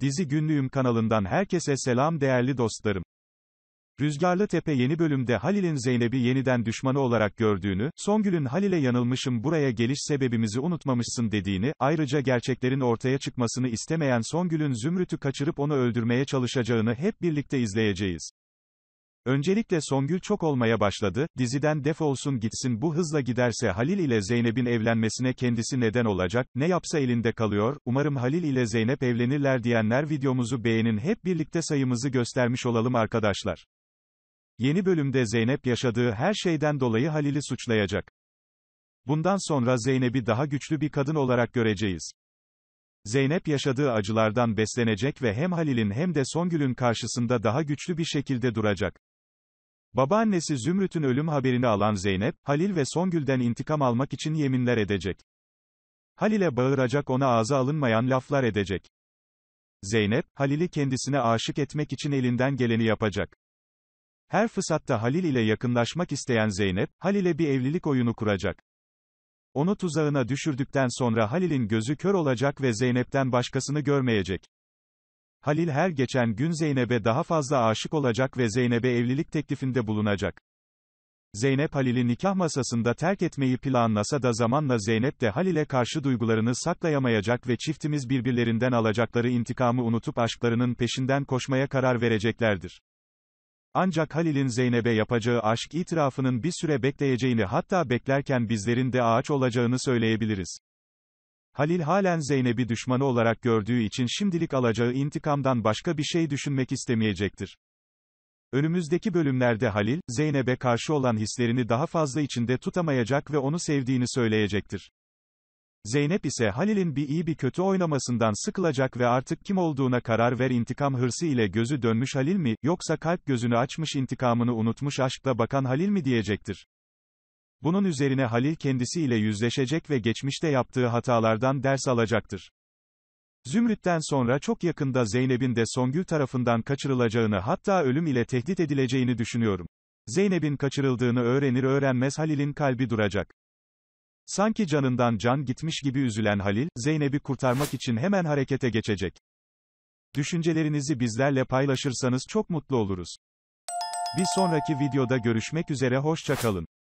Dizi Günlüğüm kanalından herkese selam değerli dostlarım. Rüzgarlı Tepe yeni bölümde Halil'in Zeynep'i yeniden düşmanı olarak gördüğünü, Songül'ün Halil'e yanılmışım buraya geliş sebebimizi unutmamışsın dediğini, ayrıca gerçeklerin ortaya çıkmasını istemeyen Songül'ün Zümrüt'ü kaçırıp onu öldürmeye çalışacağını hep birlikte izleyeceğiz. Öncelikle Songül çok olmaya başladı, diziden def olsun gitsin bu hızla giderse Halil ile Zeynep'in evlenmesine kendisi neden olacak, ne yapsa elinde kalıyor, umarım Halil ile Zeynep evlenirler diyenler videomuzu beğenin hep birlikte sayımızı göstermiş olalım arkadaşlar. Yeni bölümde Zeynep yaşadığı her şeyden dolayı Halil'i suçlayacak. Bundan sonra Zeynep'i daha güçlü bir kadın olarak göreceğiz. Zeynep yaşadığı acılardan beslenecek ve hem Halil'in hem de Songül'ün karşısında daha güçlü bir şekilde duracak. Babaannesi Zümrüt'ün ölüm haberini alan Zeynep, Halil ve Songül'den intikam almak için yeminler edecek. Halil'e bağıracak ona ağza alınmayan laflar edecek. Zeynep, Halil'i kendisine aşık etmek için elinden geleni yapacak. Her fırsatta Halil ile yakınlaşmak isteyen Zeynep, Halil'e bir evlilik oyunu kuracak. Onu tuzağına düşürdükten sonra Halil'in gözü kör olacak ve Zeynep'ten başkasını görmeyecek. Halil her geçen gün Zeynep'e daha fazla aşık olacak ve Zeynep'e evlilik teklifinde bulunacak. Zeynep Halil'i nikah masasında terk etmeyi planlasa da zamanla Zeynep de Halil'e karşı duygularını saklayamayacak ve çiftimiz birbirlerinden alacakları intikamı unutup aşklarının peşinden koşmaya karar vereceklerdir. Ancak Halil'in Zeynep'e yapacağı aşk itirafının bir süre bekleyeceğini hatta beklerken bizlerin de ağaç olacağını söyleyebiliriz. Halil halen Zeynep'i düşmanı olarak gördüğü için şimdilik alacağı intikamdan başka bir şey düşünmek istemeyecektir. Önümüzdeki bölümlerde Halil, Zeynep'e karşı olan hislerini daha fazla içinde tutamayacak ve onu sevdiğini söyleyecektir. Zeynep ise Halil'in bir iyi bir kötü oynamasından sıkılacak ve artık kim olduğuna karar ver intikam hırsı ile gözü dönmüş Halil mi, yoksa kalp gözünü açmış intikamını unutmuş aşkla bakan Halil mi diyecektir. Bunun üzerine Halil kendisiyle yüzleşecek ve geçmişte yaptığı hatalardan ders alacaktır. Zümrüt'ten sonra çok yakında Zeynep'in de Songül tarafından kaçırılacağını hatta ölüm ile tehdit edileceğini düşünüyorum. Zeynep'in kaçırıldığını öğrenir öğrenmez Halil'in kalbi duracak. Sanki canından can gitmiş gibi üzülen Halil, Zeynep'i kurtarmak için hemen harekete geçecek. Düşüncelerinizi bizlerle paylaşırsanız çok mutlu oluruz. Bir sonraki videoda görüşmek üzere hoşçakalın.